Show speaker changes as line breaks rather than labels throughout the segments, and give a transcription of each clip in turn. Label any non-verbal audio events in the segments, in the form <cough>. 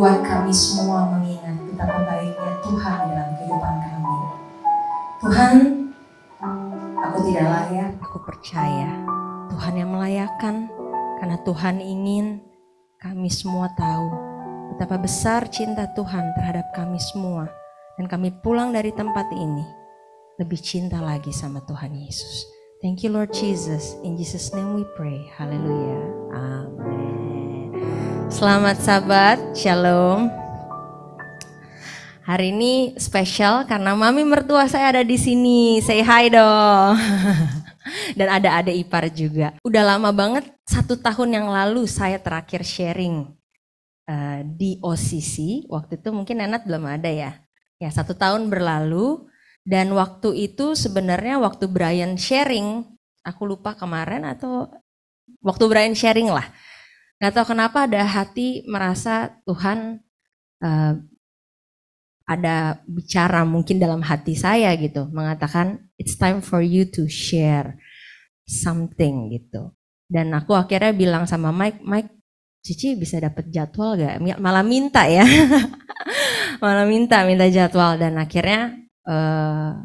membuat
kami semua mengingat betapa baiknya Tuhan dalam kehidupan kami. Tuhan, aku tidak layak. Aku
percaya Tuhan yang melayakkan karena Tuhan ingin kami semua tahu betapa besar cinta Tuhan terhadap kami semua dan kami pulang dari tempat ini lebih cinta lagi sama Tuhan Yesus. Thank you Lord Jesus. In Jesus name we pray. Hallelujah. Amin. Selamat sahabat, shalom. Hari ini spesial karena mami mertua saya ada di sini. Say hi dong. <laughs> Dan ada adik ipar juga. Udah lama banget, satu tahun yang lalu saya terakhir sharing uh, di OCC. Waktu itu mungkin Nenat belum ada ya. Ya satu tahun berlalu dan waktu itu sebenarnya waktu Brian sharing, aku lupa kemarin atau waktu Brian sharing lah Gak tahu kenapa ada hati merasa Tuhan uh, ada bicara mungkin dalam hati saya gitu, mengatakan it's time for you to share something gitu. Dan aku akhirnya bilang sama Mike, Mike, Cici bisa dapat jadwal gak? Malah minta ya, <laughs> malah minta minta jadwal dan akhirnya uh,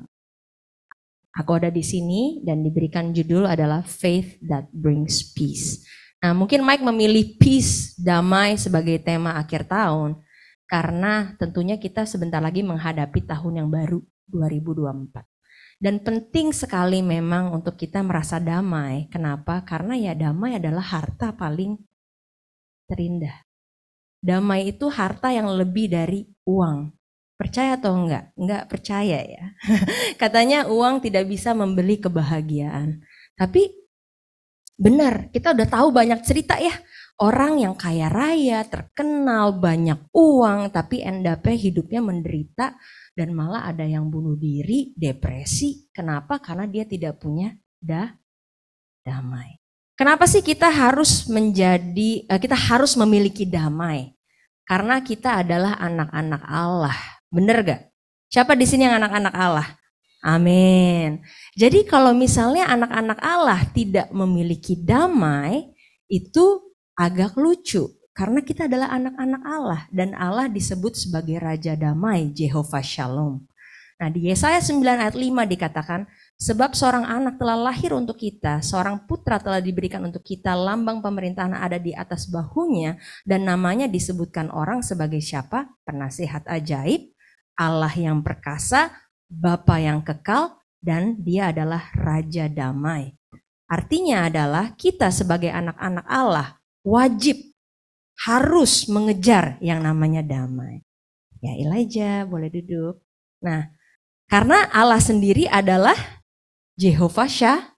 aku ada di sini dan diberikan judul adalah Faith That Brings Peace. Nah, mungkin Mike memilih peace, damai sebagai tema akhir tahun karena tentunya kita sebentar lagi menghadapi tahun yang baru 2024. Dan penting sekali memang untuk kita merasa damai. Kenapa? Karena ya damai adalah harta paling terindah. Damai itu harta yang lebih dari uang. Percaya atau enggak? Enggak percaya ya. <laughs> Katanya uang tidak bisa membeli kebahagiaan. Tapi Benar, kita udah tahu banyak cerita ya. Orang yang kaya raya, terkenal, banyak uang, tapi endape hidupnya menderita dan malah ada yang bunuh diri, depresi. Kenapa? Karena dia tidak punya da damai. Kenapa sih kita harus menjadi eh, kita harus memiliki damai? Karena kita adalah anak-anak Allah. Bener gak? Siapa di sini yang anak-anak Allah? Amin. Jadi kalau misalnya anak-anak Allah tidak memiliki damai, itu agak lucu. Karena kita adalah anak-anak Allah dan Allah disebut sebagai Raja Damai, Jehovah Shalom. Nah di Yesaya 9 ayat 5 dikatakan, Sebab seorang anak telah lahir untuk kita, seorang putra telah diberikan untuk kita, lambang pemerintahan ada di atas bahunya, dan namanya disebutkan orang sebagai siapa? Penasehat ajaib, Allah yang perkasa, Bapa yang kekal dan dia adalah Raja Damai. Artinya adalah kita sebagai anak-anak Allah wajib harus mengejar yang namanya damai. Ya Elijah boleh duduk. Nah
karena Allah sendiri adalah Jehovah Shah,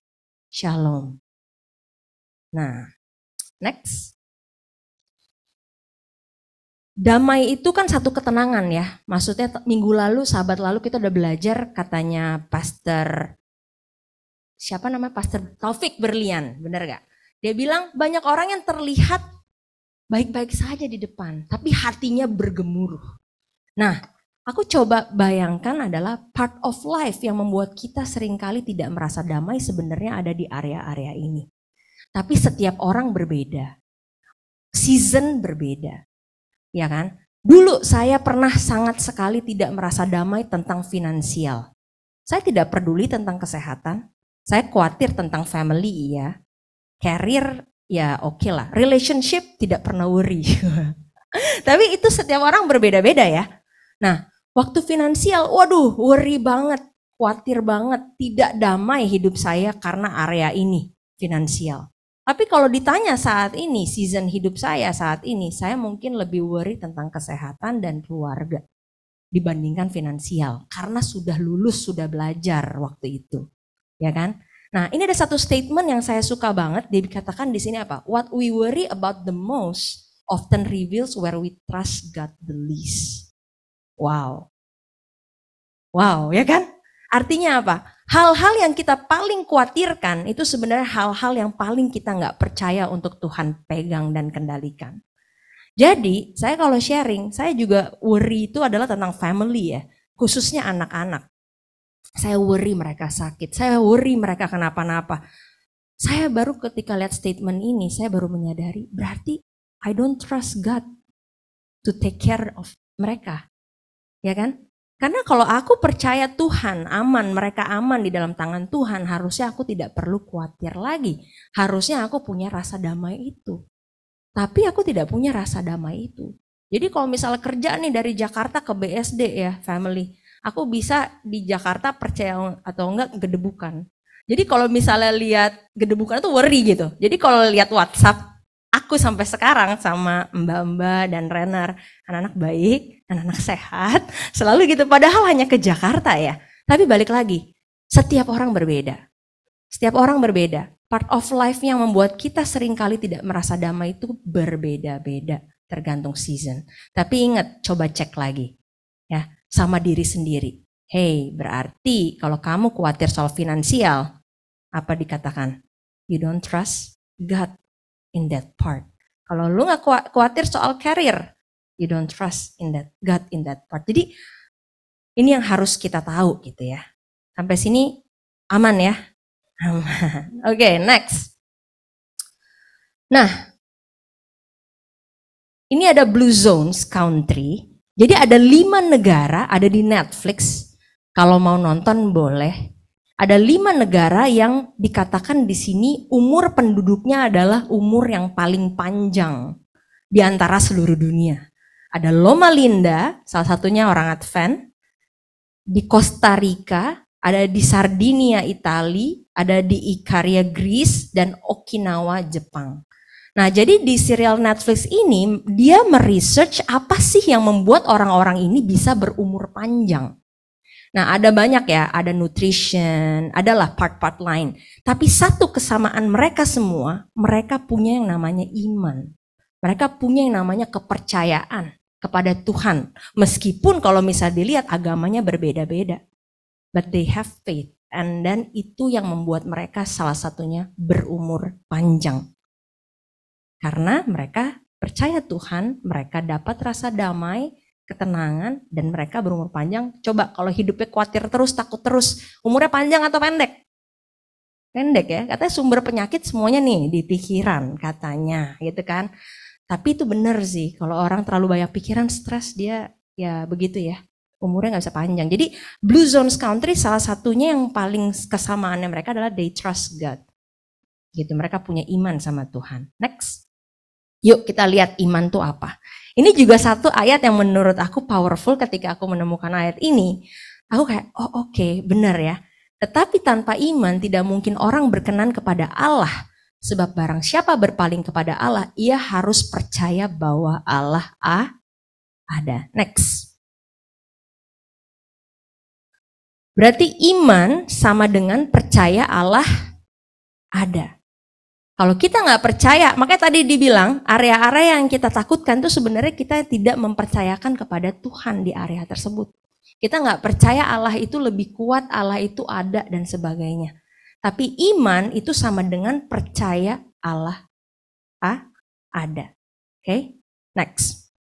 Shalom. Nah next damai itu kan satu ketenangan ya. Maksudnya minggu lalu, sahabat lalu kita
udah belajar katanya Pastor siapa namanya Pastor Taufik Berlian, bener gak? Dia bilang banyak orang yang terlihat baik-baik saja di depan, tapi hatinya bergemuruh. Nah, aku coba bayangkan adalah part of life yang membuat kita seringkali tidak merasa damai sebenarnya ada di area-area ini. Tapi setiap orang berbeda. Season berbeda ya kan? Dulu saya pernah sangat sekali tidak merasa damai tentang finansial. Saya tidak peduli tentang kesehatan, saya khawatir tentang family ya, karir ya oke okay lah, relationship tidak pernah worry. <laughs> Tapi itu setiap orang berbeda-beda ya. Nah, waktu finansial, waduh worry banget, khawatir banget, tidak damai hidup saya karena area ini finansial. Tapi kalau ditanya saat ini, season hidup saya saat ini, saya mungkin lebih worry tentang kesehatan dan keluarga dibandingkan finansial. Karena sudah lulus, sudah belajar waktu itu. Ya kan? Nah, ini ada satu statement yang saya suka banget. Dia dikatakan di sini apa? What we worry about the most often reveals where we trust God the least. Wow. Wow, ya kan? Artinya apa? Hal-hal yang kita paling khawatirkan itu sebenarnya hal-hal yang paling kita nggak percaya untuk Tuhan pegang dan kendalikan. Jadi saya kalau sharing, saya juga worry itu adalah tentang family ya, khususnya anak-anak. Saya worry mereka sakit, saya worry mereka kenapa-napa. Saya baru ketika lihat statement ini, saya baru menyadari berarti I don't trust God to take care of mereka. Ya kan? Karena kalau aku percaya Tuhan aman, mereka aman di dalam tangan Tuhan, harusnya aku tidak perlu khawatir lagi. Harusnya aku punya rasa damai itu. Tapi aku tidak punya rasa damai itu. Jadi kalau misalnya kerja nih dari Jakarta ke BSD ya, family, aku bisa di Jakarta percaya atau enggak gedebukan. Jadi kalau misalnya lihat gedebukan itu worry gitu. Jadi kalau lihat WhatsApp aku sampai sekarang sama Mbak-mbak dan Renner, anak-anak baik, anak-anak sehat, selalu gitu. Padahal hanya ke Jakarta ya. Tapi balik lagi, setiap orang berbeda. Setiap orang berbeda. Part of life yang membuat kita seringkali tidak merasa damai itu berbeda-beda, tergantung season. Tapi ingat, coba cek lagi. Ya, sama diri sendiri. Hey, berarti kalau kamu khawatir soal finansial, apa dikatakan? You don't trust God in that part. Kalau lu nggak khawatir soal karir, you don't trust in that God in that part. Jadi ini yang harus kita tahu
gitu ya. Sampai sini aman ya. Aman. <laughs> Oke, okay, next. Nah, ini ada blue zones country. Jadi ada lima negara ada di Netflix.
Kalau mau nonton boleh ada lima negara yang dikatakan di sini umur penduduknya adalah umur yang paling panjang di antara seluruh dunia. Ada Loma Linda, salah satunya orang Advent, di Costa Rica, ada di Sardinia, Itali, ada di Ikaria, Greece, dan Okinawa, Jepang. Nah, jadi di serial Netflix ini, dia meresearch apa sih yang membuat orang-orang ini bisa berumur panjang. Nah, ada banyak ya, ada nutrition, adalah part-part lain. Tapi satu kesamaan mereka semua, mereka punya yang namanya iman. Mereka punya yang namanya kepercayaan kepada Tuhan. Meskipun kalau misalnya dilihat agamanya berbeda-beda. But they have faith. And then itu yang membuat mereka salah satunya berumur panjang. Karena mereka percaya Tuhan, mereka dapat rasa damai, ketenangan, dan mereka berumur panjang. Coba kalau hidupnya khawatir terus, takut terus, umurnya panjang atau pendek? Pendek ya, katanya sumber penyakit semuanya nih di pikiran katanya gitu kan. Tapi itu benar sih, kalau orang terlalu banyak pikiran, stres dia ya begitu ya umurnya nggak bisa panjang. Jadi Blue Zones Country salah satunya yang paling kesamaannya mereka adalah they trust God. Gitu, mereka punya iman sama Tuhan. Next. Yuk kita lihat iman tuh apa. Ini juga satu ayat yang menurut aku powerful ketika aku menemukan ayat ini. Aku kayak, oh oke, okay, benar ya. Tetapi tanpa iman tidak mungkin orang berkenan kepada Allah.
Sebab barang siapa berpaling kepada Allah, ia harus percaya bahwa Allah ada. Next. Berarti iman sama dengan percaya Allah ada.
Kalau kita nggak percaya, makanya tadi dibilang area-area yang kita takutkan itu sebenarnya kita tidak mempercayakan kepada Tuhan di area tersebut. Kita nggak percaya Allah itu lebih kuat, Allah itu ada dan sebagainya. Tapi iman itu sama dengan percaya Allah ah, ada. Oke, okay? next.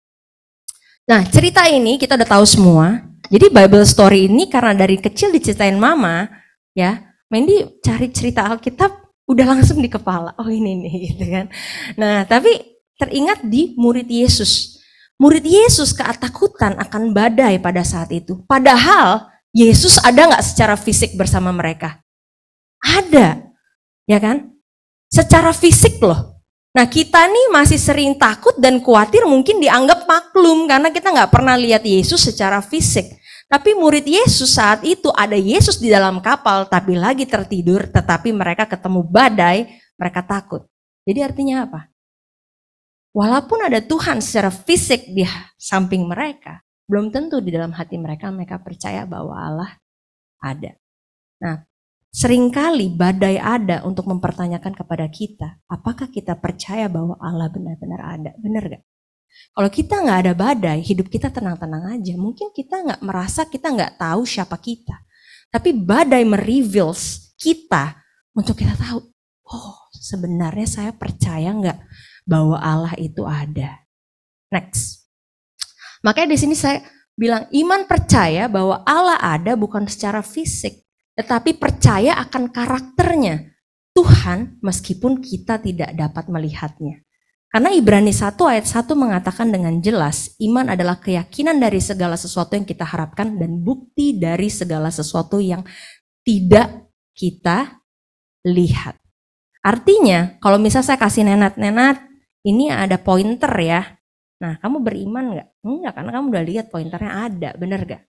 Nah cerita ini kita udah tahu semua. Jadi Bible story ini karena
dari kecil diceritain mama, ya, Mandy cari cerita Alkitab udah langsung di kepala. Oh ini nih gitu kan. Nah, tapi teringat di murid Yesus. Murid Yesus ketakutan akan badai pada saat itu. Padahal Yesus ada nggak secara fisik bersama mereka? Ada, ya kan? Secara fisik loh. Nah kita nih masih sering takut dan khawatir mungkin dianggap maklum karena kita nggak pernah lihat Yesus secara fisik. Tapi murid Yesus saat itu ada Yesus di dalam kapal, tapi lagi tertidur, tetapi mereka ketemu badai, mereka takut. Jadi artinya apa? Walaupun ada Tuhan secara fisik di samping mereka, belum tentu di dalam hati mereka mereka percaya bahwa Allah ada. Nah, seringkali badai ada untuk mempertanyakan kepada kita, apakah kita percaya bahwa Allah benar-benar ada? Benar gak? Kalau kita nggak ada badai, hidup kita tenang-tenang aja. Mungkin kita nggak merasa, kita nggak tahu siapa kita. Tapi badai mereveals kita untuk kita tahu, oh sebenarnya saya percaya nggak bahwa Allah itu ada. Next. Makanya di sini saya bilang iman percaya bahwa Allah ada bukan secara fisik, tetapi percaya akan karakternya. Tuhan meskipun kita tidak dapat melihatnya. Karena Ibrani 1 ayat 1 mengatakan dengan jelas, iman adalah keyakinan dari segala sesuatu yang kita harapkan dan bukti dari segala sesuatu yang tidak kita lihat. Artinya, kalau misalnya saya kasih nenat-nenat, ini ada pointer ya. Nah, kamu beriman nggak? Enggak, karena kamu udah lihat pointernya ada, bener gak?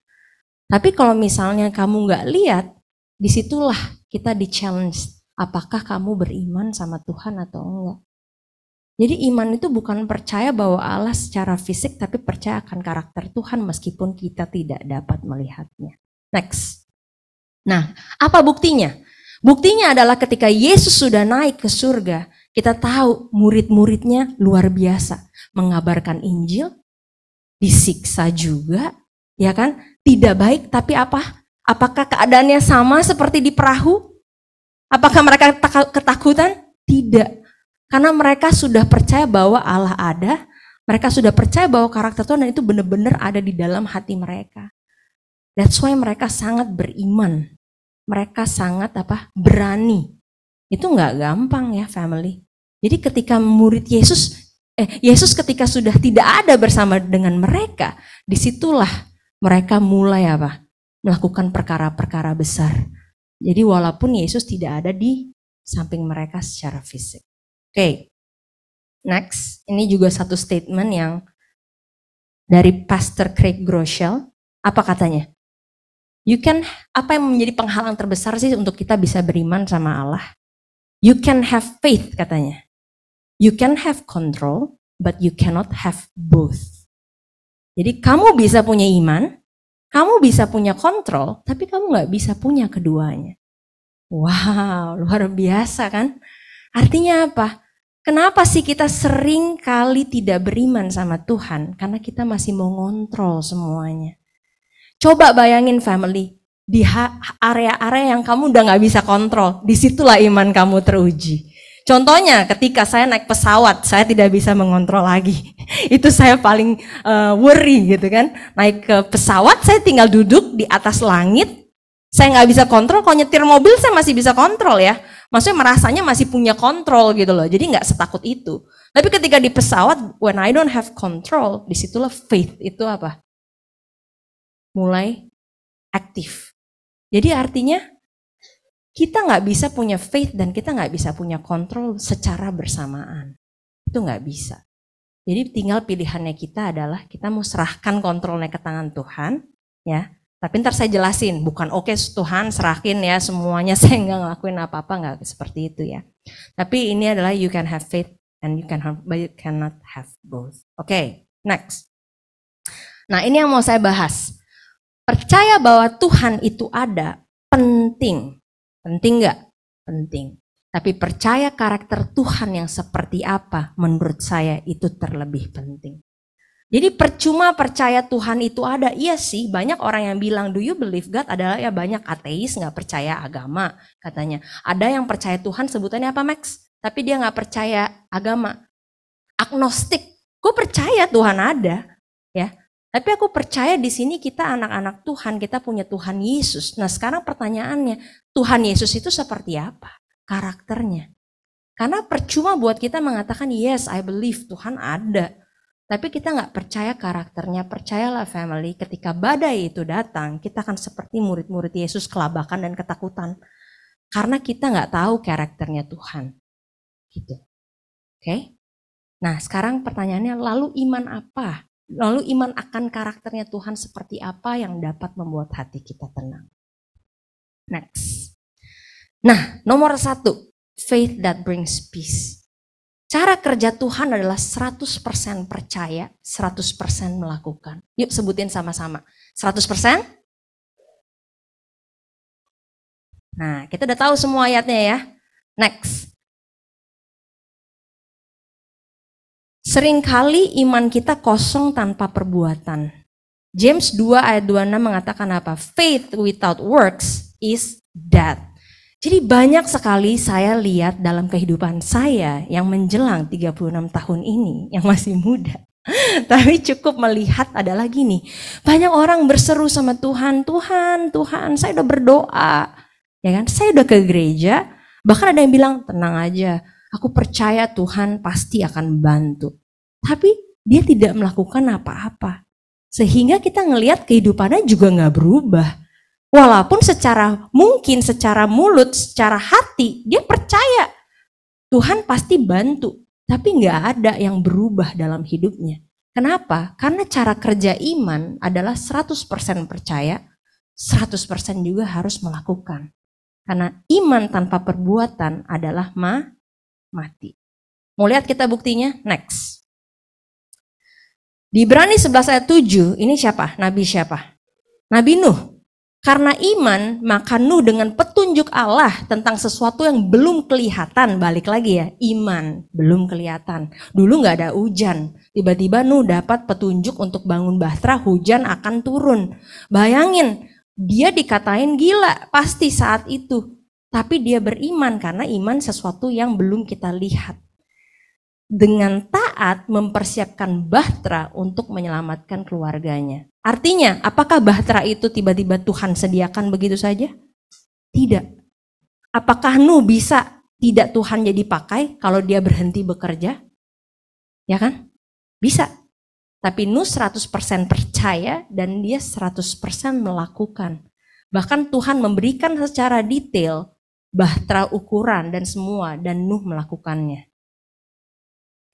Tapi kalau misalnya kamu nggak lihat, disitulah kita di challenge. Apakah kamu beriman sama Tuhan atau enggak? Jadi iman itu bukan percaya bahwa Allah secara fisik, tapi percaya akan karakter Tuhan meskipun kita tidak dapat melihatnya. Next. Nah, apa buktinya? Buktinya adalah ketika Yesus sudah naik ke surga, kita tahu murid-muridnya luar biasa. Mengabarkan Injil, disiksa juga, ya kan? Tidak baik, tapi apa? Apakah keadaannya sama seperti di perahu? Apakah mereka ketakutan? Tidak karena mereka sudah percaya bahwa Allah ada, mereka sudah percaya bahwa karakter Tuhan itu benar-benar ada di dalam hati mereka. That's why mereka sangat beriman. Mereka sangat apa? berani. Itu nggak gampang ya family. Jadi ketika murid Yesus eh Yesus ketika sudah tidak ada bersama dengan mereka, disitulah mereka mulai apa? melakukan perkara-perkara besar. Jadi walaupun Yesus tidak ada di samping mereka secara
fisik okay. next. Ini juga satu statement yang dari Pastor Craig Groeschel. Apa katanya? You can,
apa yang menjadi penghalang terbesar sih untuk kita bisa beriman sama Allah? You can have faith katanya. You can have control, but you cannot have both. Jadi kamu bisa punya iman, kamu bisa punya kontrol, tapi kamu nggak bisa punya keduanya. Wow, luar biasa kan? Artinya apa? Kenapa sih kita sering kali tidak beriman sama Tuhan? Karena kita masih mau ngontrol semuanya. Coba bayangin family, di area-area yang kamu udah gak bisa kontrol, disitulah iman kamu teruji. Contohnya ketika saya naik pesawat, saya tidak bisa mengontrol lagi. <laughs> Itu saya paling uh, worry gitu kan. Naik ke pesawat, saya tinggal duduk di atas langit, saya nggak bisa kontrol, kalau nyetir mobil saya masih bisa kontrol ya. Maksudnya merasanya masih punya kontrol gitu loh. Jadi nggak setakut itu. Tapi ketika di pesawat, when I don't have control, disitulah faith itu apa? Mulai aktif. Jadi artinya kita nggak bisa punya faith dan kita nggak bisa punya kontrol secara bersamaan. Itu nggak bisa. Jadi tinggal pilihannya kita adalah kita mau serahkan kontrolnya ke tangan Tuhan, ya tapi ntar saya jelasin, bukan oke okay, Tuhan serahin ya semuanya <laughs> saya nggak ngelakuin apa-apa nggak seperti itu ya. Tapi ini adalah you can have faith and you can have, but you cannot have both. Oke, okay, next. Nah ini yang mau saya bahas. Percaya bahwa Tuhan itu ada penting, penting nggak? Penting. Tapi percaya karakter Tuhan yang seperti apa menurut saya itu terlebih penting. Jadi percuma percaya Tuhan itu ada. Iya sih, banyak orang yang bilang, do you believe God? Adalah ya banyak ateis nggak percaya agama katanya. Ada yang percaya Tuhan sebutannya apa Max? Tapi dia nggak percaya agama. Agnostik. Gue percaya Tuhan ada, ya. Tapi aku percaya di sini kita anak-anak Tuhan, kita punya Tuhan Yesus. Nah sekarang pertanyaannya, Tuhan Yesus itu seperti apa? Karakternya. Karena percuma buat kita mengatakan, yes, I believe Tuhan ada. Tapi kita nggak percaya karakternya, percayalah family. Ketika badai itu datang, kita akan seperti murid-murid Yesus kelabakan dan ketakutan. Karena kita nggak tahu karakternya Tuhan. Gitu. Oke? Okay? Nah sekarang pertanyaannya, lalu iman apa? Lalu iman akan karakternya Tuhan seperti apa yang dapat membuat hati kita tenang? Next. Nah, nomor satu, faith that brings peace. Cara kerja Tuhan adalah 100% percaya, 100%
melakukan. Yuk sebutin sama-sama. 100%? Nah, kita udah tahu semua ayatnya ya. Next. Seringkali iman kita kosong
tanpa perbuatan. James 2 ayat 26 mengatakan apa? Faith without works is dead. Jadi banyak sekali saya lihat dalam kehidupan saya yang menjelang 36 tahun ini, yang masih muda. <laughs> Tapi cukup melihat adalah gini, banyak orang berseru sama Tuhan, Tuhan, Tuhan, saya udah berdoa. Ya kan? Saya udah ke gereja, bahkan ada yang bilang, tenang aja, aku percaya Tuhan pasti akan bantu. Tapi dia tidak melakukan apa-apa. Sehingga kita ngelihat kehidupannya juga nggak berubah Walaupun secara mungkin, secara mulut, secara hati, dia percaya Tuhan pasti bantu. Tapi nggak ada yang berubah dalam hidupnya. Kenapa? Karena cara kerja iman adalah 100% percaya, 100% juga
harus melakukan. Karena iman tanpa perbuatan adalah ma mati. Mau lihat kita buktinya? Next. Di
Ibrani 11 ayat 7, ini siapa? Nabi siapa? Nabi Nuh. Karena iman, maka Nuh dengan petunjuk Allah tentang sesuatu yang belum kelihatan, balik lagi ya, iman belum kelihatan. Dulu nggak ada hujan, tiba-tiba Nuh dapat petunjuk untuk bangun bahtera, hujan akan turun. Bayangin, dia dikatain gila pasti saat itu. Tapi dia beriman karena iman sesuatu yang belum kita lihat dengan taat mempersiapkan Bahtera untuk menyelamatkan keluarganya. Artinya, apakah Bahtera itu tiba-tiba Tuhan sediakan begitu saja? Tidak. Apakah Nuh bisa tidak Tuhan jadi pakai kalau dia berhenti bekerja? Ya kan? Bisa. Tapi Nuh 100% percaya dan dia 100% melakukan. Bahkan Tuhan memberikan secara detail bahtera ukuran dan semua dan Nuh melakukannya.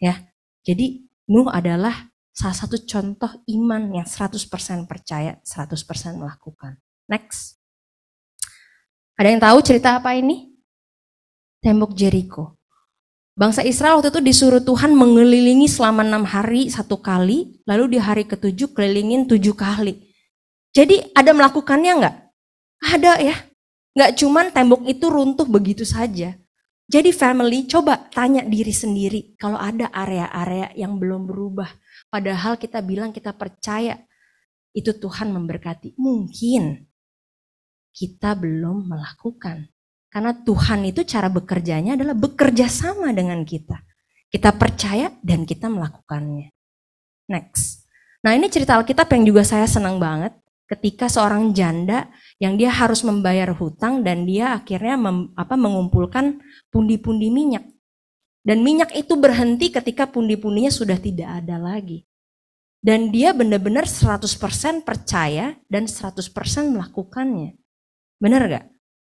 Ya. Jadi Nuh adalah salah satu contoh iman yang 100% percaya, 100% melakukan. Next. Ada yang tahu cerita apa ini? Tembok Jericho. Bangsa Israel waktu itu disuruh Tuhan mengelilingi selama enam hari satu kali, lalu di hari ketujuh kelilingin tujuh kali. Jadi ada melakukannya nggak? Ada ya. Nggak cuman tembok itu runtuh begitu saja. Jadi family, coba tanya diri sendiri kalau ada area-area yang belum berubah. Padahal kita bilang kita percaya itu Tuhan memberkati. Mungkin kita belum melakukan. Karena Tuhan itu cara bekerjanya adalah bekerja sama dengan kita. Kita percaya dan kita melakukannya. Next. Nah ini cerita Alkitab yang juga saya senang banget. Ketika seorang janda yang dia harus membayar hutang dan dia akhirnya mem, apa mengumpulkan pundi-pundi minyak. Dan minyak itu berhenti ketika pundi-pundinya sudah tidak ada lagi. Dan dia benar-benar 100% percaya dan 100% melakukannya. Benar gak?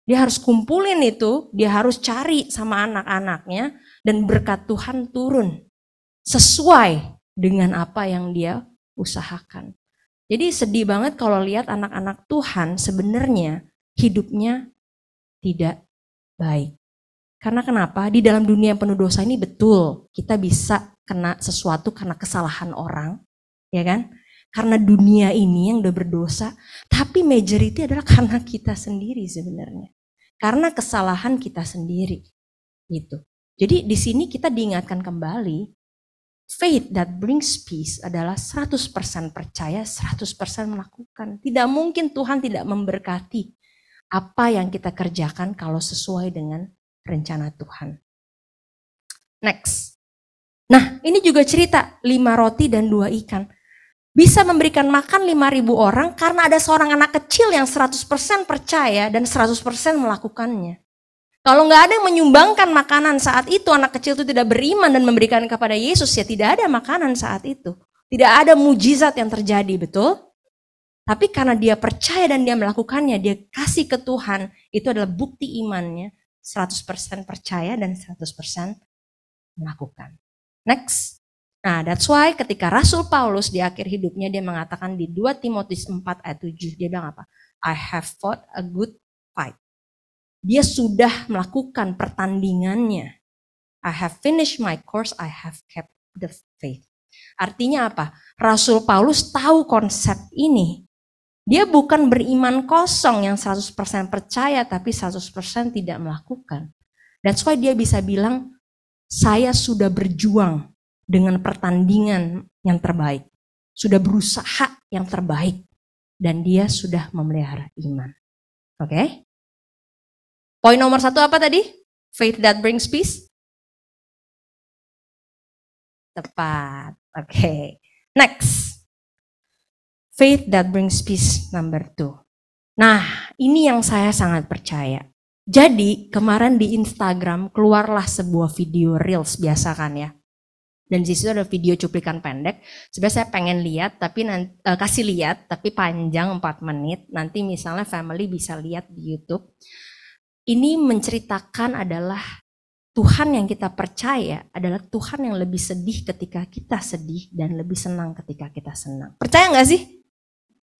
Dia harus kumpulin itu, dia harus cari sama anak-anaknya dan berkat Tuhan turun sesuai dengan apa yang dia usahakan. Jadi sedih banget kalau lihat anak-anak Tuhan sebenarnya hidupnya tidak baik. Karena kenapa? Di dalam dunia yang penuh dosa ini betul kita bisa kena sesuatu karena kesalahan orang, ya kan? Karena dunia ini yang udah berdosa, tapi majority adalah <laughs> karena kita sendiri sebenarnya. Karena kesalahan kita sendiri. Gitu. Jadi di sini kita diingatkan kembali Faith that brings peace adalah 100% percaya, 100% melakukan. Tidak mungkin Tuhan tidak memberkati apa yang kita kerjakan kalau sesuai dengan rencana Tuhan. Next. Nah, ini juga cerita lima roti dan dua ikan. Bisa memberikan makan lima ribu orang karena ada seorang anak kecil yang 100% percaya dan 100% melakukannya. Kalau nggak ada yang menyumbangkan makanan saat itu, anak kecil itu tidak beriman dan memberikan kepada Yesus, ya tidak ada makanan saat itu. Tidak ada mujizat yang terjadi, betul? Tapi karena dia percaya dan dia melakukannya, dia kasih ke Tuhan, itu adalah bukti imannya. 100% percaya dan 100%
melakukan.
Next. Nah, that's why ketika Rasul Paulus di akhir hidupnya dia mengatakan di 2 Timotius 4 ayat 7, dia bilang apa? I have fought a good dia sudah melakukan pertandingannya. I have finished my course, I have kept the faith. Artinya apa? Rasul Paulus tahu konsep ini. Dia bukan beriman kosong yang 100% percaya tapi 100% tidak melakukan. That's why dia bisa bilang, saya sudah berjuang dengan pertandingan yang terbaik. Sudah berusaha yang terbaik. Dan dia sudah memelihara iman.
Oke? Okay? Poin nomor satu apa tadi? Faith that brings peace. Tepat. Oke. Okay. Next. Faith that brings peace number two. Nah, ini yang
saya sangat percaya. Jadi kemarin di Instagram keluarlah sebuah video reels biasa kan ya. Dan di situ ada video cuplikan pendek. Sebenarnya saya pengen lihat tapi nanti, eh, kasih lihat tapi panjang 4 menit. Nanti misalnya family bisa lihat di YouTube ini menceritakan adalah Tuhan yang kita percaya adalah Tuhan yang lebih sedih ketika kita sedih dan lebih senang ketika kita senang. Percaya nggak sih?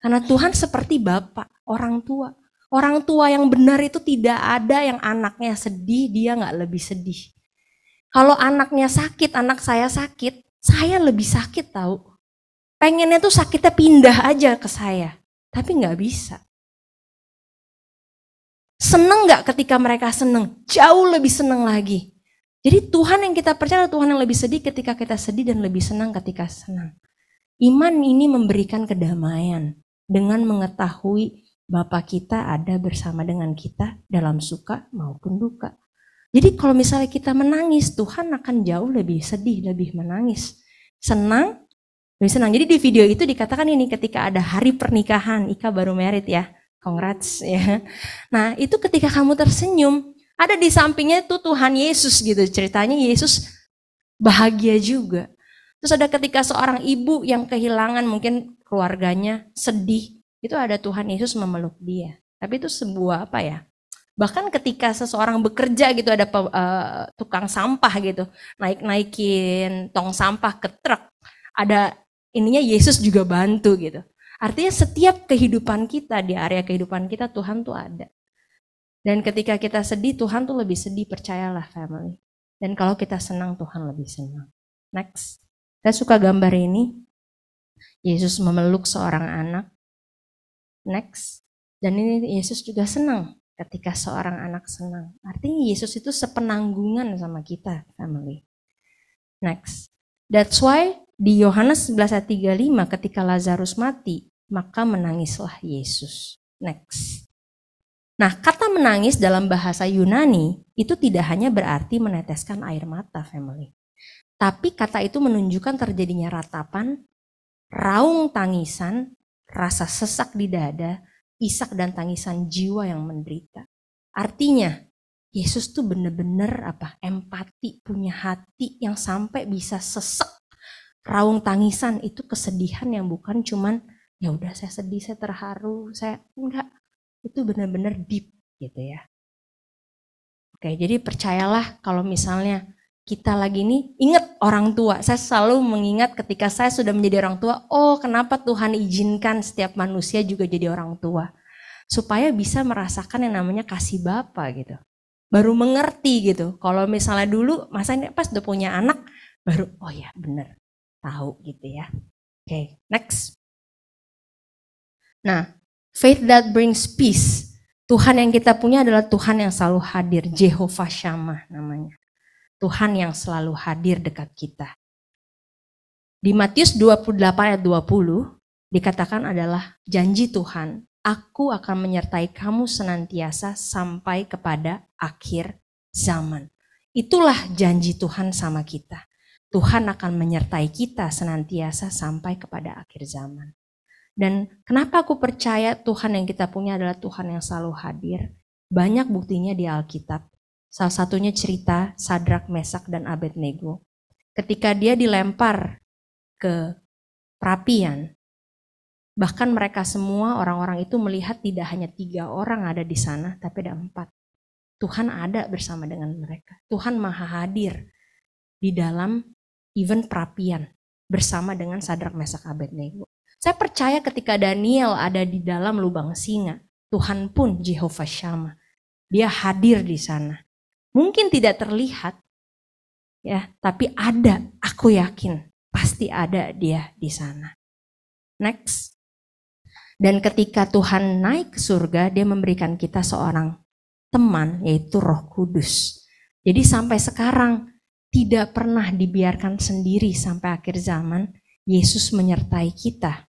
Karena Tuhan seperti Bapak, orang tua. Orang tua yang benar itu tidak ada yang anaknya sedih, dia nggak lebih sedih. Kalau anaknya sakit, anak saya sakit, saya lebih sakit tahu. Pengennya tuh sakitnya pindah aja ke saya, tapi nggak bisa. Seneng gak ketika mereka seneng? Jauh lebih seneng lagi. Jadi Tuhan yang kita percaya Tuhan yang lebih sedih ketika kita sedih dan lebih senang ketika senang. Iman ini memberikan kedamaian dengan mengetahui Bapa kita ada bersama dengan kita dalam suka maupun duka. Jadi kalau misalnya kita menangis, Tuhan akan jauh lebih sedih, lebih menangis. Senang, lebih senang. Jadi di video itu dikatakan ini ketika ada hari pernikahan, Ika baru merit ya. Congrats ya. Nah itu ketika kamu tersenyum, ada di sampingnya itu Tuhan Yesus gitu. Ceritanya Yesus bahagia juga. Terus ada ketika seorang ibu yang kehilangan mungkin keluarganya sedih, itu ada Tuhan Yesus memeluk dia. Tapi itu sebuah apa ya? Bahkan ketika seseorang bekerja gitu ada uh, tukang sampah gitu, naik-naikin tong sampah ke truk, ada ininya Yesus juga bantu gitu. Artinya setiap kehidupan kita, di area kehidupan kita Tuhan tuh ada. Dan ketika kita sedih, Tuhan tuh lebih sedih, percayalah family. Dan kalau kita
senang, Tuhan lebih senang. Next. Saya suka gambar ini. Yesus memeluk seorang anak. Next. Dan ini Yesus juga
senang ketika seorang anak senang. Artinya Yesus itu sepenanggungan sama kita, family. Next. That's why di Yohanes 11 ayat 35 ketika Lazarus mati, maka menangislah Yesus. Next. Nah, kata menangis dalam bahasa Yunani itu tidak hanya berarti meneteskan air mata, family. Tapi kata itu menunjukkan terjadinya ratapan, raung tangisan, rasa sesak di dada, isak dan tangisan jiwa yang menderita. Artinya, Yesus tuh bener-bener apa empati, punya hati yang sampai bisa sesak raung tangisan itu kesedihan yang bukan cuman ya udah saya sedih, saya terharu, saya enggak. Itu benar-benar deep gitu ya. Oke, jadi percayalah kalau misalnya kita lagi ini ingat orang tua. Saya selalu mengingat ketika saya sudah menjadi orang tua, oh kenapa Tuhan izinkan setiap manusia juga jadi orang tua. Supaya bisa merasakan yang namanya kasih Bapa gitu. Baru mengerti gitu. Kalau misalnya dulu, masa ini
pas udah punya anak, baru oh ya bener tahu gitu ya. Oke, okay, next. Nah, faith that brings peace. Tuhan
yang kita punya adalah Tuhan yang selalu hadir, Jehovah Shammah namanya. Tuhan yang selalu hadir dekat kita. Di Matius 28 ayat 20 dikatakan adalah janji Tuhan, aku akan menyertai kamu senantiasa sampai kepada akhir zaman. Itulah janji Tuhan sama kita. Tuhan akan menyertai kita senantiasa sampai kepada akhir zaman. Dan kenapa aku percaya Tuhan yang kita punya adalah Tuhan yang selalu hadir? Banyak buktinya di Alkitab. Salah satunya cerita Sadrak, Mesak, dan Abednego. Ketika dia dilempar ke perapian, bahkan mereka semua orang-orang itu melihat tidak hanya tiga orang ada di sana, tapi ada empat. Tuhan ada bersama dengan mereka. Tuhan maha hadir di dalam even perapian bersama dengan Sadrak Mesak Abednego. Saya percaya ketika Daniel ada di dalam lubang singa, Tuhan pun Jehovah Shammah. Dia hadir di sana. Mungkin tidak terlihat, ya, tapi ada. Aku yakin pasti ada dia di sana. Next. Dan ketika Tuhan naik ke surga, dia memberikan kita seorang teman, yaitu Roh Kudus. Jadi sampai sekarang tidak pernah dibiarkan sendiri sampai akhir zaman, Yesus menyertai kita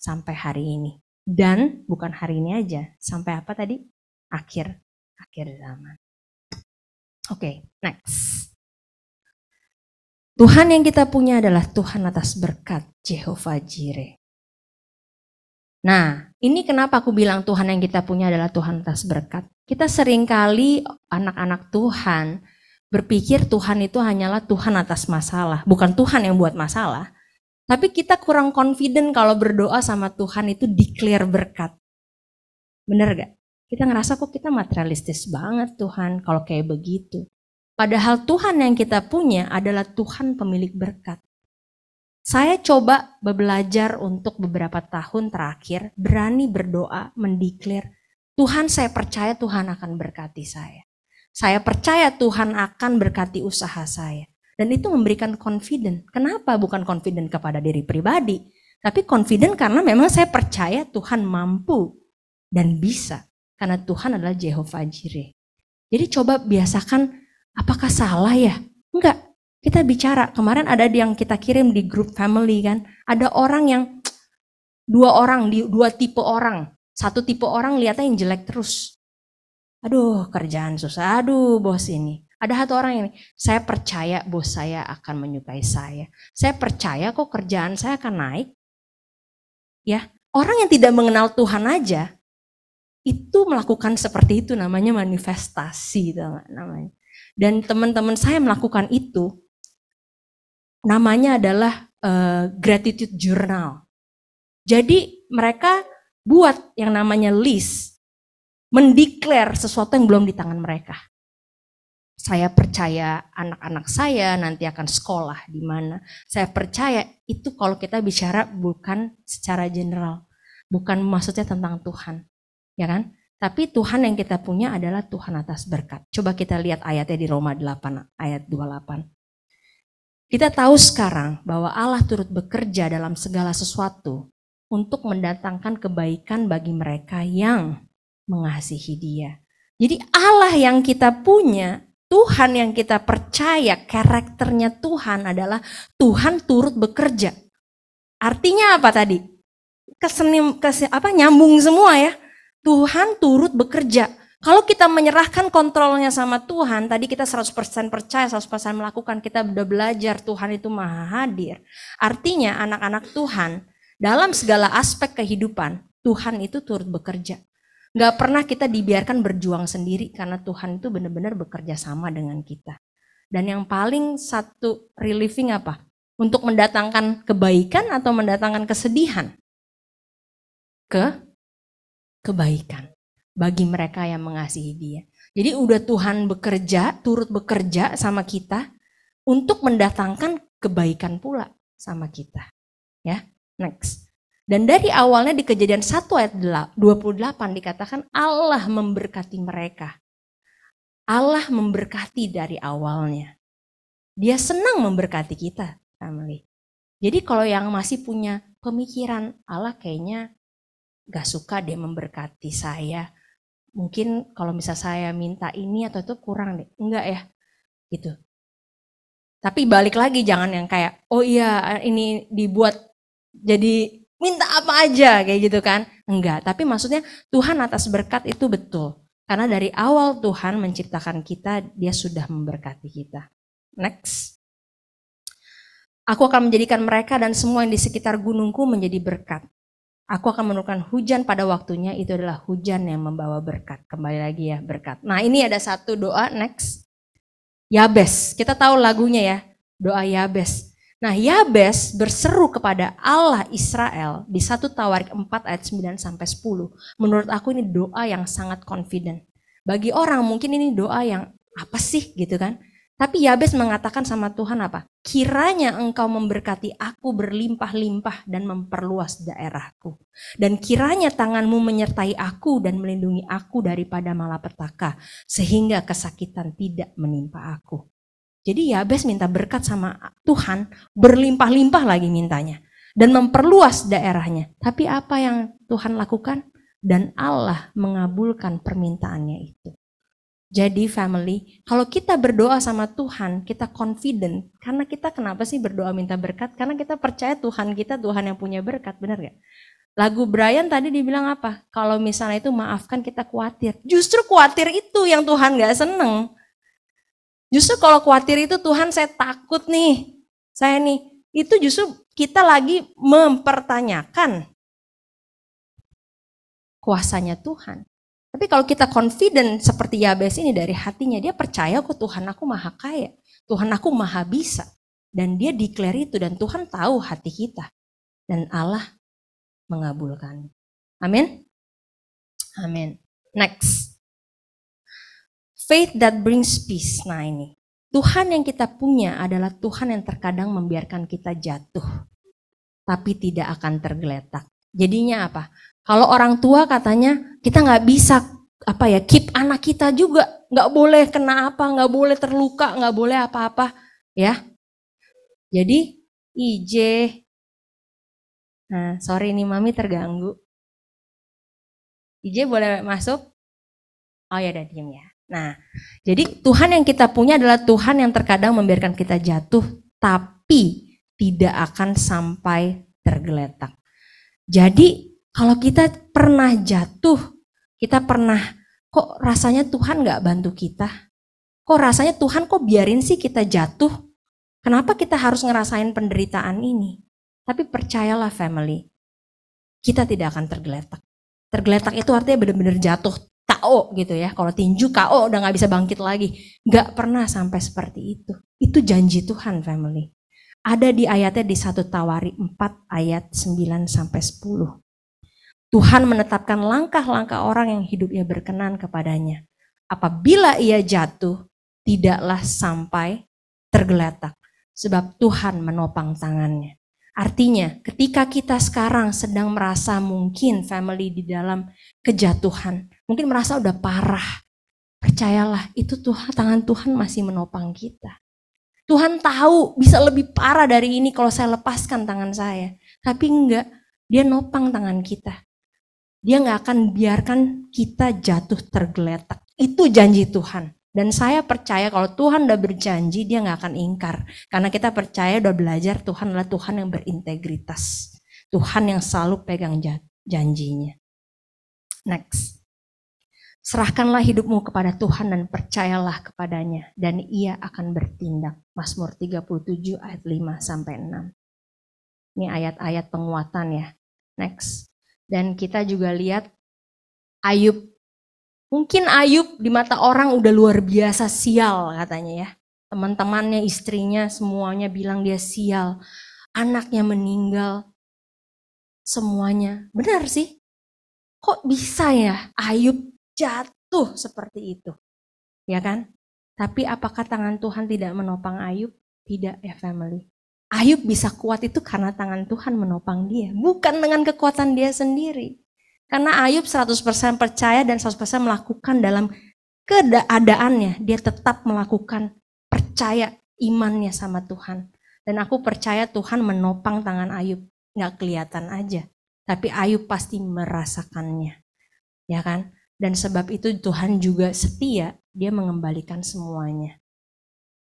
sampai hari ini. Dan bukan hari ini aja, sampai apa tadi? Akhir, akhir zaman. Oke, okay, next. Tuhan yang kita punya adalah Tuhan atas berkat Jehovah Jireh. Nah, ini kenapa aku
bilang Tuhan yang kita punya adalah Tuhan atas berkat. Kita seringkali anak-anak Tuhan berpikir Tuhan itu hanyalah Tuhan atas masalah, bukan Tuhan yang buat masalah. Tapi kita kurang confident kalau berdoa sama Tuhan itu declare berkat. Bener gak? Kita ngerasa kok kita materialistis banget Tuhan kalau kayak begitu. Padahal Tuhan yang kita punya adalah Tuhan pemilik berkat. Saya coba belajar untuk beberapa tahun terakhir berani berdoa, mendeklir, Tuhan saya percaya Tuhan akan berkati saya. Saya percaya Tuhan akan berkati usaha saya. Dan itu memberikan confident. Kenapa bukan confident kepada diri pribadi? Tapi confident karena memang saya percaya Tuhan mampu dan bisa. Karena Tuhan adalah Jehovah Jireh. Jadi coba biasakan apakah salah ya? Enggak, kita bicara, kemarin ada yang kita kirim di grup family kan, ada orang yang dua orang, di dua tipe orang. Satu tipe orang lihatnya yang jelek terus. Aduh, kerjaan susah, aduh bos ini. Ada satu orang ini, saya percaya bos saya akan menyukai saya. Saya percaya kok kerjaan saya akan naik. Ya, orang yang tidak mengenal Tuhan aja itu melakukan seperti itu namanya manifestasi namanya. Dan teman-teman saya melakukan itu namanya adalah uh, gratitude journal. Jadi mereka buat yang namanya list, mendeklar sesuatu yang belum di tangan mereka. Saya percaya anak-anak saya nanti akan sekolah di mana. Saya percaya itu kalau kita bicara bukan secara general, bukan maksudnya tentang Tuhan, ya kan? Tapi Tuhan yang kita punya adalah Tuhan atas berkat. Coba kita lihat ayatnya di Roma 8 ayat 28. Kita tahu sekarang bahwa Allah turut bekerja dalam segala sesuatu untuk mendatangkan kebaikan bagi mereka yang mengasihi Dia. Jadi, Allah yang kita punya, Tuhan yang kita percaya, karakternya Tuhan adalah Tuhan turut bekerja. Artinya apa tadi? Kesenim, apa nyambung semua ya? Tuhan turut bekerja. Kalau kita menyerahkan kontrolnya sama Tuhan, tadi kita 100% percaya, 100% melakukan, kita udah belajar Tuhan itu maha hadir. Artinya anak-anak Tuhan dalam segala aspek kehidupan, Tuhan itu turut bekerja. Gak pernah kita dibiarkan berjuang sendiri karena Tuhan itu benar-benar bekerja sama dengan kita. Dan yang paling satu relieving apa? Untuk mendatangkan kebaikan atau mendatangkan kesedihan? Ke kebaikan bagi mereka yang mengasihi dia. Jadi udah Tuhan bekerja, turut bekerja sama kita untuk mendatangkan kebaikan pula sama kita. Ya, next. Dan dari awalnya di kejadian 1 ayat 28 dikatakan Allah memberkati mereka. Allah memberkati dari awalnya. Dia senang memberkati kita, family. Jadi kalau yang masih punya pemikiran Allah kayaknya gak suka dia memberkati saya, mungkin kalau misal saya minta ini atau itu kurang deh. Enggak ya, gitu. Tapi balik lagi jangan yang kayak, oh iya eh, ini dibuat jadi minta apa aja kayak gitu kan. Enggak, tapi maksudnya Tuhan atas berkat itu betul. Karena dari awal Tuhan menciptakan kita, dia sudah memberkati kita. Next. Aku akan menjadikan mereka dan semua yang di sekitar gunungku menjadi berkat. Aku akan menurunkan hujan pada waktunya, itu adalah hujan yang membawa berkat. Kembali lagi ya, berkat. Nah ini ada satu doa, next. Yabes, kita tahu lagunya ya, doa Yabes. Nah Yabes berseru kepada Allah Israel di satu Tawarik 4 ayat 9 sampai 10. Menurut aku ini doa yang sangat confident. Bagi orang mungkin ini doa yang apa sih gitu kan. Tapi Yabes mengatakan sama Tuhan apa? Kiranya engkau memberkati aku berlimpah-limpah dan memperluas daerahku. Dan kiranya tanganmu menyertai aku dan melindungi aku daripada malapetaka. Sehingga kesakitan tidak menimpa aku. Jadi Yabes minta berkat sama Tuhan, berlimpah-limpah lagi mintanya. Dan memperluas daerahnya. Tapi apa yang Tuhan lakukan? Dan Allah mengabulkan permintaannya itu. Jadi family, kalau kita berdoa sama Tuhan, kita confident. Karena kita kenapa sih berdoa minta berkat? Karena kita percaya Tuhan kita, Tuhan yang punya berkat, benar gak? Lagu Brian tadi dibilang apa? Kalau misalnya itu maafkan kita khawatir. Justru khawatir itu yang Tuhan gak seneng. Justru kalau khawatir itu Tuhan saya takut nih. Saya nih, itu justru kita lagi mempertanyakan kuasanya Tuhan. Tapi kalau kita confident seperti Yabes ini dari hatinya, dia percaya kok Tuhan aku maha kaya, Tuhan aku maha bisa. Dan dia declare itu dan Tuhan tahu hati
kita. Dan Allah mengabulkan. Amin. Amin. Next. Faith that brings peace. Nah
ini. Tuhan yang kita punya adalah Tuhan yang terkadang membiarkan kita jatuh. Tapi tidak akan tergeletak. Jadinya apa? Kalau orang tua katanya, kita nggak bisa apa ya keep anak kita juga nggak boleh kena apa nggak boleh
terluka nggak boleh apa-apa ya jadi IJ nah sorry nih mami terganggu IJ boleh masuk oh ya udah diem ya nah jadi Tuhan yang kita
punya adalah Tuhan yang terkadang membiarkan kita jatuh tapi tidak akan sampai tergeletak jadi kalau kita pernah jatuh, kita pernah kok rasanya Tuhan nggak bantu kita? Kok rasanya Tuhan kok biarin sih kita jatuh? Kenapa kita harus ngerasain penderitaan ini? Tapi percayalah family, kita tidak akan tergeletak. Tergeletak itu artinya benar-benar jatuh, KO gitu ya. Kalau tinju KO udah nggak bisa bangkit lagi. Nggak pernah sampai seperti itu. Itu janji Tuhan family. Ada di ayatnya di satu Tawari 4 ayat 9 sampai 10. Tuhan menetapkan langkah-langkah orang yang hidupnya berkenan kepadanya. Apabila ia jatuh, tidaklah sampai tergeletak, sebab Tuhan menopang tangannya. Artinya, ketika kita sekarang sedang merasa mungkin family di dalam kejatuhan, mungkin merasa udah parah, percayalah itu Tuhan, tangan Tuhan masih menopang kita. Tuhan tahu bisa lebih parah dari ini kalau saya lepaskan tangan saya. Tapi enggak, dia nopang tangan kita. Dia nggak akan biarkan kita jatuh tergeletak. Itu janji Tuhan. Dan saya percaya kalau Tuhan udah berjanji, dia nggak akan ingkar. Karena kita percaya udah belajar Tuhan adalah Tuhan yang berintegritas. Tuhan yang selalu pegang
janjinya.
Next. Serahkanlah hidupmu kepada Tuhan dan percayalah kepadanya dan ia akan bertindak. Mazmur 37 ayat 5 sampai 6. Ini ayat-ayat penguatan ya. Next. Dan kita juga lihat Ayub. Mungkin Ayub di mata orang udah luar biasa sial katanya ya. Teman-temannya, istrinya, semuanya bilang dia sial. Anaknya
meninggal. Semuanya. Benar sih. Kok bisa ya Ayub jatuh seperti itu? Ya kan? Tapi apakah
tangan Tuhan tidak menopang Ayub? Tidak ya family. Ayub bisa kuat itu karena tangan Tuhan menopang dia, bukan dengan kekuatan dia sendiri. Karena Ayub 100% percaya dan 100% melakukan dalam keadaannya, dia tetap melakukan percaya imannya sama Tuhan. Dan aku percaya Tuhan menopang tangan Ayub, nggak kelihatan aja, tapi Ayub pasti merasakannya, ya kan? Dan sebab itu Tuhan juga setia, dia mengembalikan semuanya.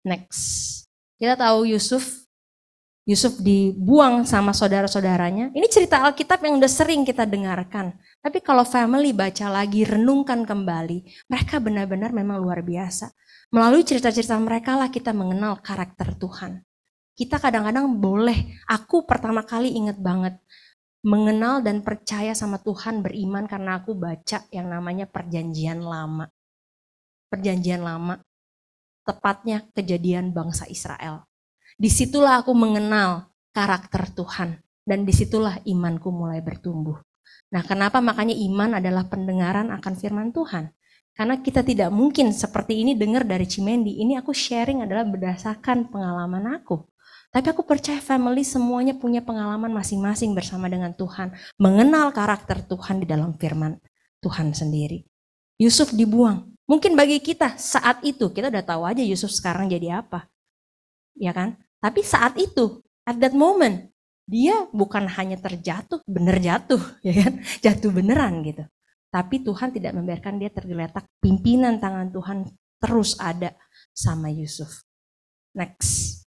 Next, kita tahu Yusuf Yusuf dibuang sama saudara-saudaranya. Ini cerita Alkitab yang udah sering kita dengarkan. Tapi kalau family baca lagi, renungkan kembali, mereka benar-benar memang luar biasa. Melalui cerita-cerita mereka lah kita mengenal karakter Tuhan. Kita kadang-kadang boleh, aku pertama kali ingat banget, mengenal dan percaya sama Tuhan beriman karena aku baca yang namanya perjanjian lama. Perjanjian lama, tepatnya kejadian bangsa Israel Disitulah aku mengenal karakter Tuhan. Dan disitulah imanku mulai bertumbuh. Nah kenapa makanya iman adalah pendengaran akan firman Tuhan. Karena kita tidak mungkin seperti ini dengar dari Cimendi. Ini aku sharing adalah berdasarkan pengalaman aku. Tapi aku percaya family semuanya punya pengalaman masing-masing bersama dengan Tuhan. Mengenal karakter Tuhan di dalam firman Tuhan sendiri. Yusuf dibuang. Mungkin bagi kita saat itu, kita udah tahu aja Yusuf sekarang jadi apa. Ya kan? Tapi saat itu, at that moment, dia bukan hanya terjatuh, bener jatuh, <laughs> ya kan? Jatuh beneran gitu. Tapi Tuhan tidak membiarkan dia tergeletak. Pimpinan tangan Tuhan terus ada sama Yusuf. Next.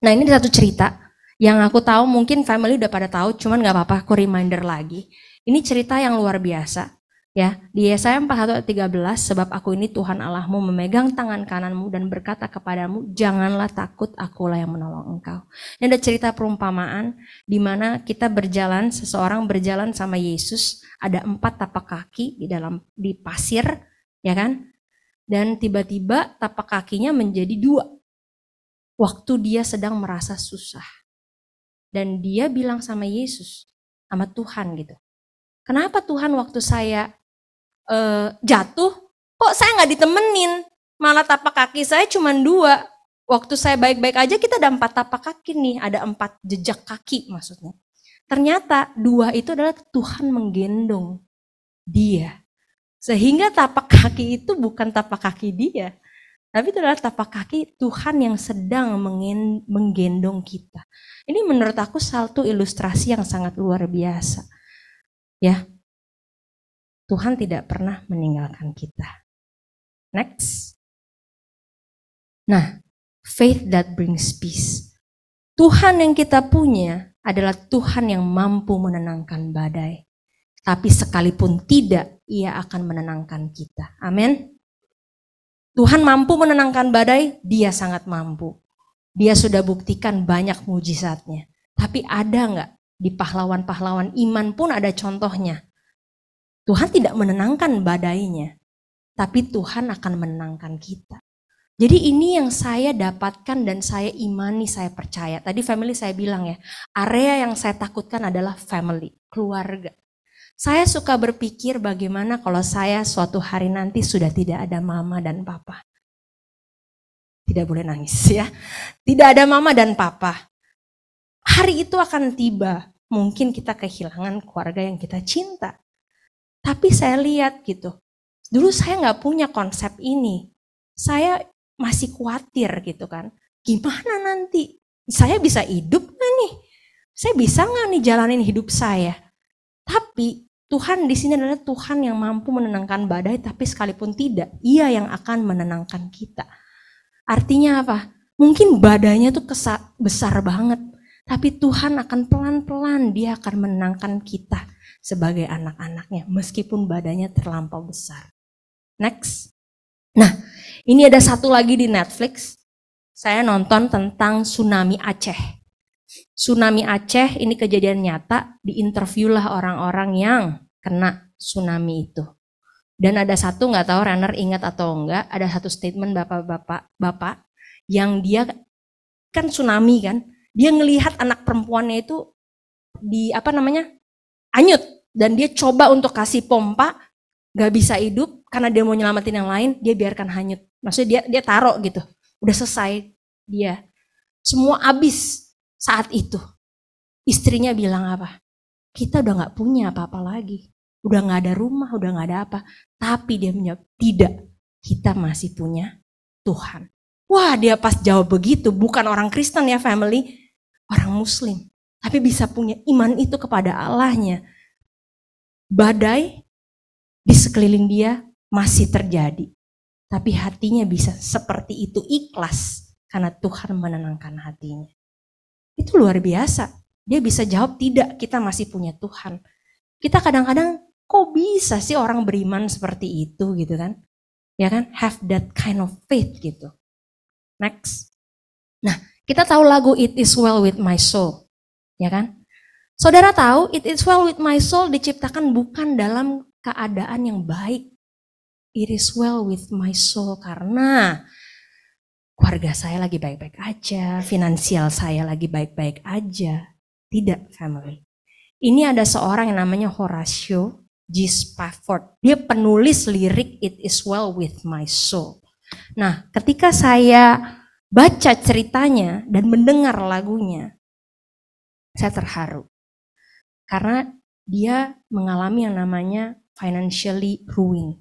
Nah ini satu cerita yang aku tahu mungkin family udah pada tahu, cuman gak apa-apa aku reminder lagi. Ini cerita yang luar biasa. Ya, di Yesaya 41 13, sebab aku ini Tuhan Allahmu memegang tangan kananmu dan berkata kepadamu, janganlah takut, akulah yang menolong engkau. Ini ada cerita perumpamaan di mana kita berjalan, seseorang berjalan sama Yesus, ada empat tapak kaki di dalam di pasir, ya kan? Dan tiba-tiba tapak kakinya menjadi dua. Waktu dia sedang merasa susah. Dan dia bilang sama Yesus, sama Tuhan gitu. Kenapa Tuhan waktu saya uh, jatuh, kok saya nggak ditemenin? Malah tapak kaki saya cuma dua. Waktu saya baik-baik aja kita ada empat tapak kaki nih, ada empat jejak kaki maksudnya. Ternyata dua itu adalah Tuhan menggendong dia. Sehingga tapak kaki itu bukan tapak kaki dia, tapi itu adalah tapak kaki Tuhan yang sedang menggendong kita. Ini menurut aku satu
ilustrasi yang sangat luar biasa. Ya, Tuhan tidak pernah meninggalkan kita. Next. Nah, faith that brings peace. Tuhan yang kita punya adalah
Tuhan yang mampu menenangkan badai. Tapi sekalipun tidak, ia akan menenangkan kita. Amin. Tuhan mampu menenangkan badai, dia sangat mampu. Dia sudah buktikan banyak mujizatnya. Tapi ada nggak di pahlawan-pahlawan iman pun ada contohnya. Tuhan tidak menenangkan badainya, tapi Tuhan akan menenangkan kita. Jadi ini yang saya dapatkan dan saya imani, saya percaya. Tadi family saya bilang ya, area yang saya takutkan adalah family, keluarga. Saya suka berpikir bagaimana kalau saya suatu hari nanti sudah tidak ada mama dan papa. Tidak boleh nangis ya. Tidak ada mama dan papa. Hari itu akan tiba. Mungkin kita kehilangan keluarga yang kita cinta tapi saya lihat gitu, dulu saya nggak punya konsep ini. Saya masih khawatir gitu kan. Gimana nanti? Saya bisa hidup nggak nih? Saya bisa nggak nih jalanin hidup saya? Tapi Tuhan di sini adalah Tuhan yang mampu menenangkan badai, tapi sekalipun tidak, Ia yang akan menenangkan kita. Artinya apa? Mungkin badainya tuh besar banget, tapi Tuhan akan pelan-pelan Dia akan menenangkan kita sebagai anak-anaknya meskipun badannya terlampau besar. Next. Nah, ini ada satu lagi di Netflix. Saya nonton tentang tsunami Aceh. Tsunami Aceh ini kejadian nyata, diinterviewlah orang-orang yang kena tsunami itu. Dan ada satu nggak tahu runner ingat atau enggak, ada satu statement bapak-bapak bapak yang dia kan tsunami kan, dia ngelihat anak perempuannya itu di apa namanya? anyut dan dia coba untuk kasih pompa, nggak bisa hidup karena dia mau nyelamatin yang lain, dia biarkan hanyut. Maksudnya dia dia taruh gitu. Udah selesai dia. Semua habis saat itu. Istrinya bilang apa? Kita udah nggak punya apa-apa lagi. Udah nggak ada rumah, udah nggak ada apa. Tapi dia menjawab, tidak. Kita masih punya Tuhan. Wah dia pas jawab begitu, bukan orang Kristen ya family, orang Muslim. Tapi bisa punya iman itu kepada Allahnya badai di sekeliling dia masih terjadi. Tapi hatinya bisa seperti itu ikhlas karena Tuhan menenangkan hatinya. Itu luar biasa. Dia bisa jawab tidak, kita masih punya Tuhan. Kita kadang-kadang kok bisa sih orang beriman seperti itu gitu kan? Ya kan? Have that kind of faith gitu. Next. Nah, kita tahu lagu It Is Well With My Soul. Ya kan? Saudara tahu, it is well with my soul diciptakan bukan dalam keadaan yang baik. It is well with my soul karena keluarga saya lagi baik-baik aja, finansial saya lagi baik-baik aja. Tidak, family. Ini ada seorang yang namanya Horatio G. Spafford. Dia penulis lirik It is well with my soul. Nah, ketika saya baca ceritanya dan mendengar lagunya, saya terharu karena dia mengalami yang namanya financially ruin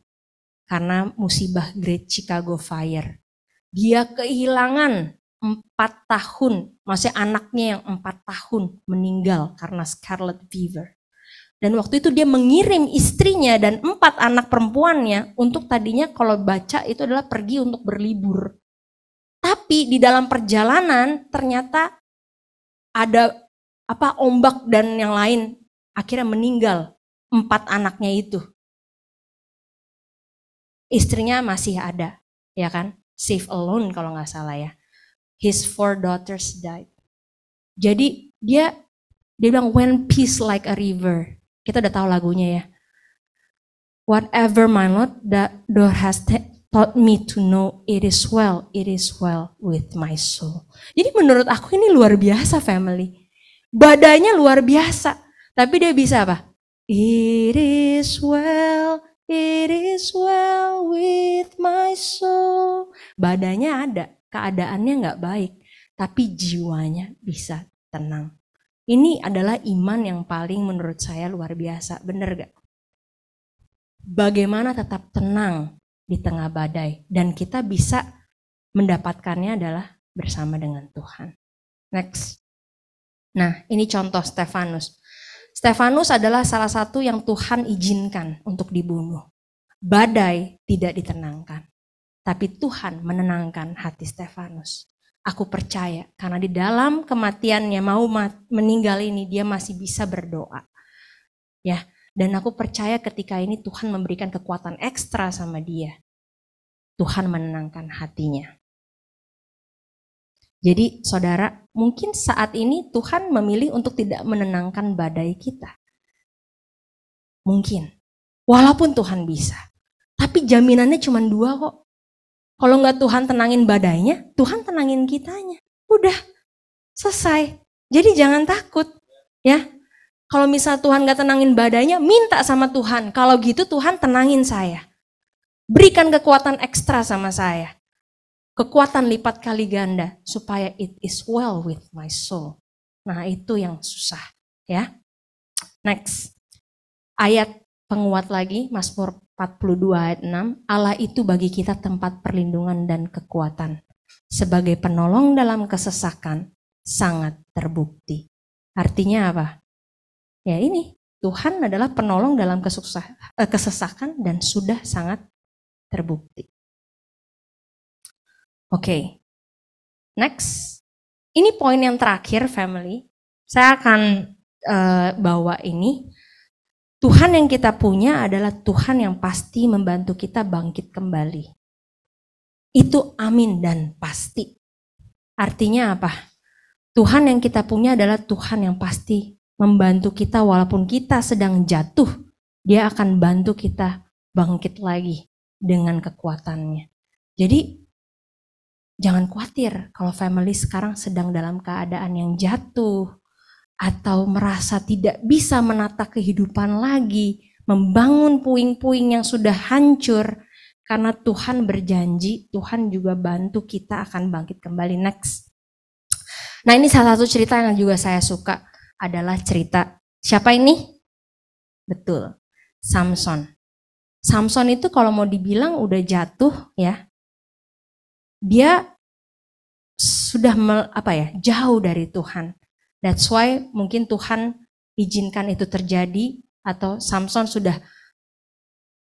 karena musibah Great Chicago Fire. Dia kehilangan empat tahun, masih anaknya yang empat tahun meninggal karena scarlet fever. Dan waktu itu dia mengirim istrinya dan empat anak perempuannya untuk tadinya kalau baca itu adalah pergi untuk berlibur. Tapi di dalam perjalanan ternyata ada apa ombak
dan yang lain akhirnya meninggal empat anaknya itu. Istrinya masih ada, ya kan? safe alone kalau nggak salah ya. His four daughters died. Jadi dia
dia bilang when peace like a river. Kita udah tahu lagunya ya. Whatever my Lord, that door has taught me to know it is well, it is well with my soul. Jadi menurut aku ini luar biasa family Badannya luar biasa. Tapi dia bisa apa? It is well, it is well with my soul. Badannya ada, keadaannya nggak baik. Tapi jiwanya bisa tenang. Ini adalah iman yang paling menurut saya luar biasa. Bener gak? Bagaimana tetap tenang di tengah badai. Dan kita bisa mendapatkannya adalah bersama dengan Tuhan. Next. Nah, ini contoh Stefanus. Stefanus adalah salah satu yang Tuhan izinkan untuk dibunuh. Badai tidak ditenangkan, tapi Tuhan menenangkan hati Stefanus. Aku percaya karena di dalam kematiannya mau meninggal ini dia masih bisa berdoa. Ya, dan aku percaya ketika ini Tuhan memberikan kekuatan ekstra sama dia. Tuhan menenangkan hatinya. Jadi saudara, mungkin saat ini Tuhan memilih untuk tidak menenangkan badai kita. Mungkin. Walaupun Tuhan bisa. Tapi jaminannya cuma dua kok. Kalau nggak Tuhan tenangin badainya, Tuhan tenangin kitanya. Udah, selesai. Jadi jangan takut. ya. Kalau misal Tuhan nggak tenangin badainya, minta sama Tuhan. Kalau gitu Tuhan tenangin saya. Berikan kekuatan ekstra sama saya kekuatan lipat kali ganda supaya it is well with my soul. Nah, itu yang susah, ya. Next. Ayat penguat lagi Mazmur 42 ayat 6, Allah itu bagi kita tempat perlindungan dan kekuatan sebagai penolong dalam kesesakan sangat terbukti. Artinya apa?
Ya ini, Tuhan adalah penolong dalam eh, kesesakan dan sudah sangat terbukti. Oke. Okay. Next. Ini poin yang terakhir family. Saya akan
uh, bawa ini. Tuhan yang kita punya adalah Tuhan yang pasti membantu kita bangkit kembali. Itu amin dan pasti. Artinya apa? Tuhan yang kita punya adalah Tuhan yang pasti membantu kita walaupun kita sedang jatuh. Dia akan bantu kita bangkit lagi dengan kekuatannya. Jadi jangan khawatir kalau family sekarang sedang dalam keadaan yang jatuh atau merasa tidak bisa menata kehidupan lagi, membangun puing-puing yang sudah hancur karena Tuhan berjanji, Tuhan juga bantu kita akan bangkit kembali next. Nah, ini salah satu cerita yang juga saya suka adalah
cerita siapa ini? Betul, Samson. Samson itu kalau mau dibilang udah jatuh ya, dia
sudah mel, apa ya jauh dari Tuhan. That's why mungkin Tuhan izinkan itu terjadi atau Samson sudah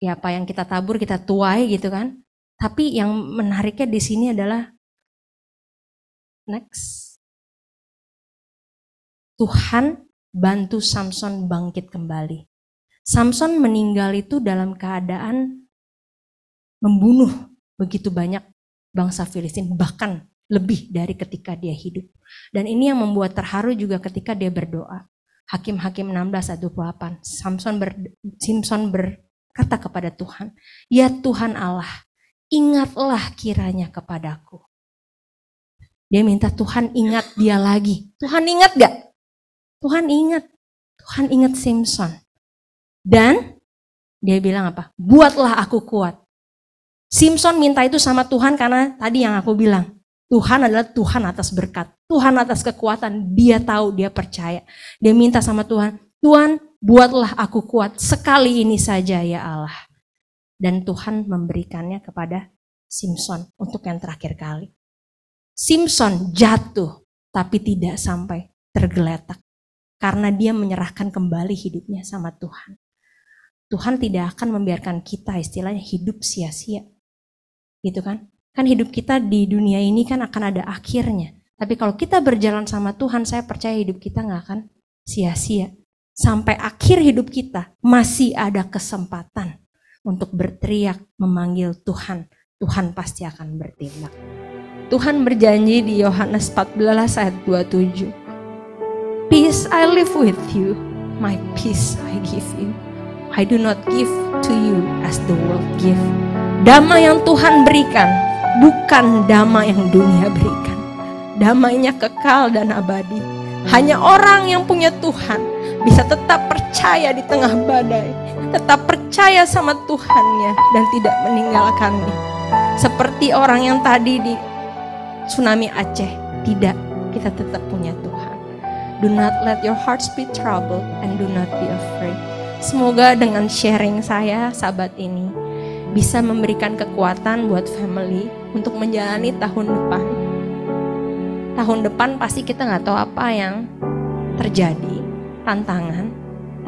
ya apa
yang kita tabur kita tuai gitu kan. Tapi yang menariknya di sini adalah next Tuhan bantu Samson bangkit kembali. Samson meninggal itu dalam keadaan
membunuh begitu banyak bangsa Filistin, bahkan lebih dari ketika dia hidup. Dan ini yang membuat terharu juga ketika dia berdoa. Hakim-hakim 16 ayat 28. Samson ber, Simpson berkata kepada Tuhan, "Ya Tuhan Allah, ingatlah kiranya kepadaku." Dia minta Tuhan ingat dia lagi. Tuhan ingat gak? Tuhan ingat. Tuhan ingat Simpson. Dan dia bilang apa? Buatlah aku kuat Simpson minta itu sama Tuhan karena tadi yang aku bilang, Tuhan adalah Tuhan atas berkat, Tuhan atas kekuatan. Dia tahu, dia percaya. Dia minta sama Tuhan, Tuhan buatlah aku kuat sekali ini saja ya Allah. Dan Tuhan memberikannya kepada Simpson untuk yang terakhir kali. Simpson jatuh tapi tidak sampai tergeletak karena dia menyerahkan kembali hidupnya sama Tuhan. Tuhan tidak akan membiarkan kita istilahnya hidup sia-sia gitu kan? Kan hidup kita di dunia ini kan akan ada akhirnya. Tapi kalau kita berjalan sama Tuhan, saya percaya hidup kita nggak akan sia-sia. Sampai akhir hidup kita masih ada kesempatan untuk berteriak memanggil Tuhan. Tuhan pasti akan bertindak. Tuhan berjanji di Yohanes 14 ayat 27. Peace I live with you, my peace I give you. I do not give to you as the world gives Damai yang Tuhan berikan bukan damai yang dunia berikan. Damainya kekal dan abadi. Hanya orang yang punya Tuhan bisa tetap percaya di tengah badai, tetap percaya sama Tuhannya dan tidak meninggalkan meninggalkannya. Seperti orang yang tadi di tsunami Aceh, tidak, kita tetap punya Tuhan. Do not let your hearts be troubled and do not be afraid. Semoga dengan sharing saya sahabat ini bisa memberikan kekuatan buat family untuk menjalani tahun depan. Tahun depan pasti kita nggak tahu apa yang terjadi, tantangan,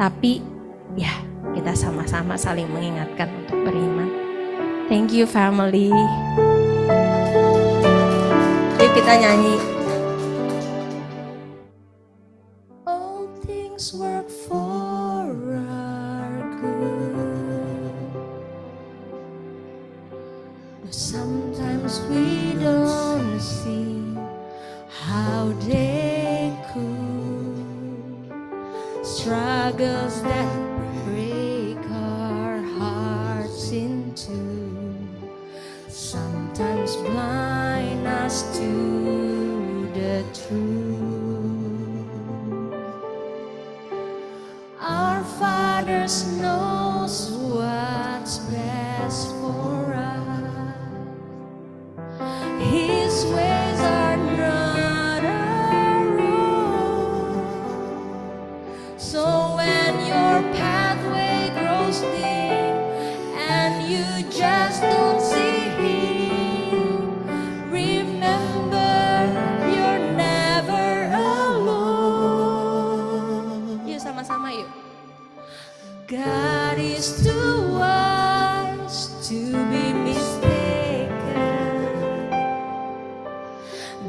tapi ya kita sama-sama saling mengingatkan untuk beriman. Thank you family.
Yuk kita nyanyi. So when your pathway grows dim and you just don't see him, remember you're never alone. God is too wise to be mistaken.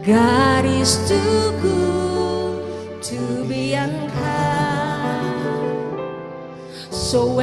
God is too good.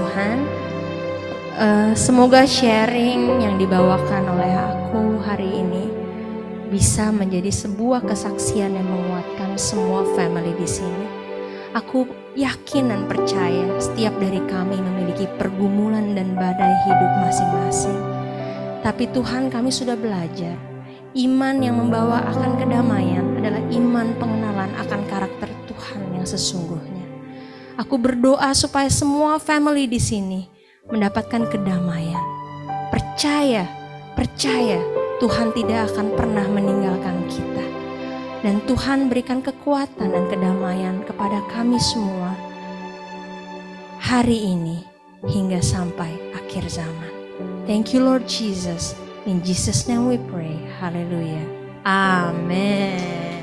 Tuhan. Uh, semoga sharing yang dibawakan oleh aku hari ini bisa menjadi sebuah kesaksian yang menguatkan semua family di sini. Aku yakin dan percaya setiap dari kami memiliki pergumulan dan badai hidup masing-masing. Tapi Tuhan kami sudah belajar Iman yang membawa akan kedamaian adalah iman pengenalan akan karakter Tuhan yang sesungguhnya. Aku berdoa supaya semua family di sini mendapatkan kedamaian. Percaya, percaya Tuhan tidak akan pernah meninggalkan kita. Dan Tuhan berikan kekuatan dan kedamaian kepada kami semua hari ini hingga sampai akhir zaman. Thank you Lord Jesus. In Jesus name we pray. Hallelujah. Amen.